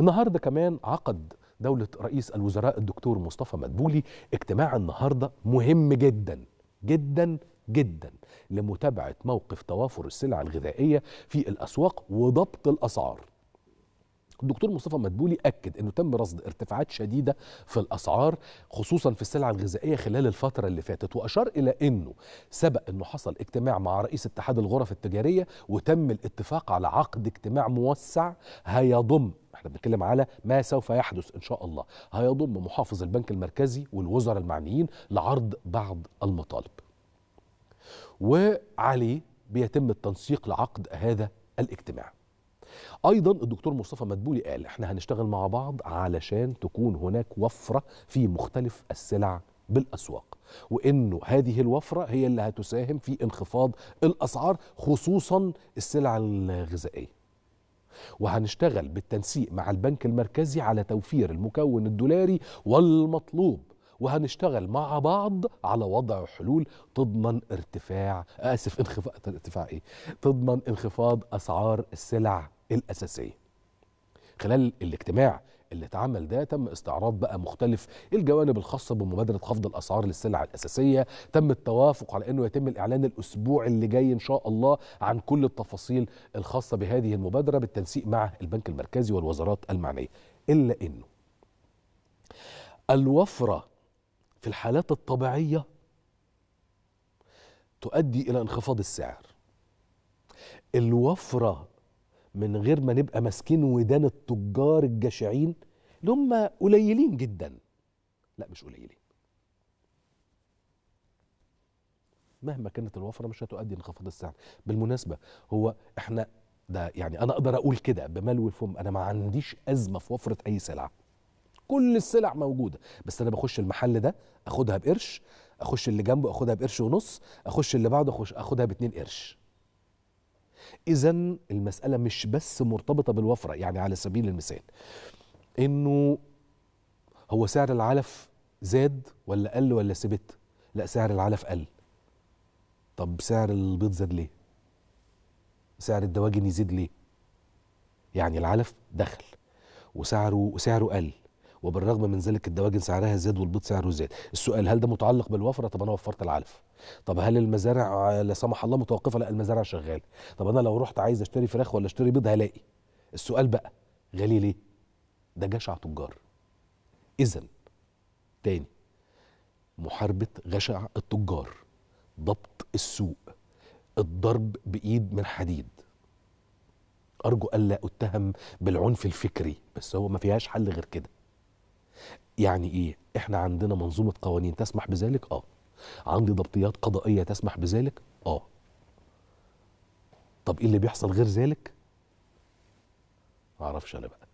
النهارده كمان عقد دولة رئيس الوزراء الدكتور مصطفى مدبولي اجتماع النهارده مهم جدا جدا جدا لمتابعة موقف توافر السلع الغذائية في الأسواق وضبط الأسعار الدكتور مصطفى مدبولي اكد انه تم رصد ارتفاعات شديده في الاسعار خصوصا في السلع الغذائيه خلال الفتره اللي فاتت واشار الى انه سبق انه حصل اجتماع مع رئيس اتحاد الغرف التجاريه وتم الاتفاق على عقد اجتماع موسع هيضم احنا بنتكلم على ما سوف يحدث ان شاء الله هيضم محافظ البنك المركزي والوزراء المعنيين لعرض بعض المطالب وعليه بيتم التنسيق لعقد هذا الاجتماع ايضا الدكتور مصطفى مدبولي قال احنا هنشتغل مع بعض علشان تكون هناك وفره في مختلف السلع بالاسواق وانه هذه الوفره هي اللي هتساهم في انخفاض الاسعار خصوصا السلع الغذائيه وهنشتغل بالتنسيق مع البنك المركزي على توفير المكون الدولاري والمطلوب وهنشتغل مع بعض على وضع حلول تضمن ارتفاع اسف انخفاض ارتفاع ايه تضمن انخفاض اسعار السلع الأساسية خلال الاجتماع اللي اتعمل ده تم استعراض بقى مختلف الجوانب الخاصة بمبادرة خفض الأسعار للسلع الأساسية تم التوافق على أنه يتم الإعلان الأسبوع اللي جاي إن شاء الله عن كل التفاصيل الخاصة بهذه المبادرة بالتنسيق مع البنك المركزي والوزارات المعنية إلا أنه الوفرة في الحالات الطبيعية تؤدي إلى انخفاض السعر الوفرة من غير ما نبقى ماسكين ودان التجار الجشعين اللي هم قليلين جدا لا مش قليلين مهما كانت الوفره مش هتؤدي لانخفاض السعر بالمناسبه هو احنا ده يعني انا اقدر اقول كده بملو الفم انا ما عنديش ازمه في وفره اي سلعه كل السلع موجوده بس انا بخش المحل ده اخدها بقرش اخش اللي جنبه اخدها بقرش ونص اخش اللي بعده اخش اخدها باتنين قرش إذا المسألة مش بس مرتبطة بالوفرة يعني على سبيل المثال إنه هو سعر العلف زاد ولا قل ولا ثبت؟ لا سعر العلف قل طب سعر البيض زاد ليه؟ سعر الدواجن يزيد ليه؟ يعني العلف دخل وسعره سعره قل وبالرغم من ذلك الدواجن سعرها زاد والبيض سعره زاد السؤال هل ده متعلق بالوفره طب انا وفرت العلف طب هل المزارع لا سمح الله متوقفه لا المزارع شغاله طب انا لو رحت عايز اشتري فراخ ولا اشتري بيض هلاقي السؤال بقى غالي ليه ده جشع تجار اذا تاني محاربه غشع التجار ضبط السوق الضرب بايد من حديد ارجو الا اتهم بالعنف الفكري بس هو ما فيهاش حل غير كده يعني ايه احنا عندنا منظومه قوانين تسمح بذلك اه عندي ضبطيات قضائيه تسمح بذلك اه طب ايه اللي بيحصل غير ذلك معرفش انا بقى